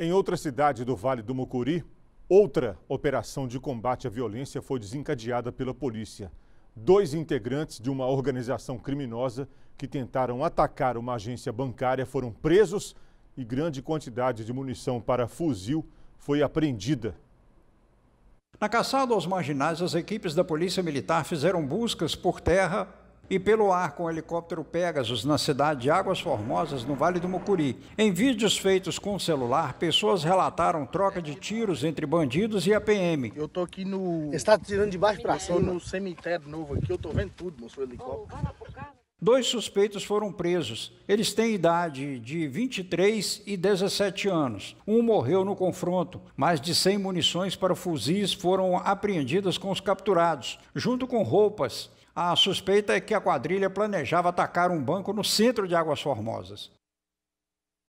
Em outra cidade do Vale do Mucuri, outra operação de combate à violência foi desencadeada pela polícia. Dois integrantes de uma organização criminosa que tentaram atacar uma agência bancária foram presos e grande quantidade de munição para fuzil foi apreendida na caçada aos marginais, as equipes da Polícia Militar fizeram buscas por terra, e pelo ar com o helicóptero Pegasus na cidade de Águas Formosas, no Vale do Mucuri. Em vídeos feitos com celular, pessoas relataram troca de tiros entre bandidos e a PM. Eu tô aqui no. Está tirando de baixo para cima. No cemitério novo aqui, eu tô vendo tudo, moço, o helicóptero. Dois suspeitos foram presos. Eles têm idade de 23 e 17 anos. Um morreu no confronto. Mais de 100 munições para fuzis foram apreendidas com os capturados, junto com roupas. A suspeita é que a quadrilha planejava atacar um banco no centro de Águas Formosas.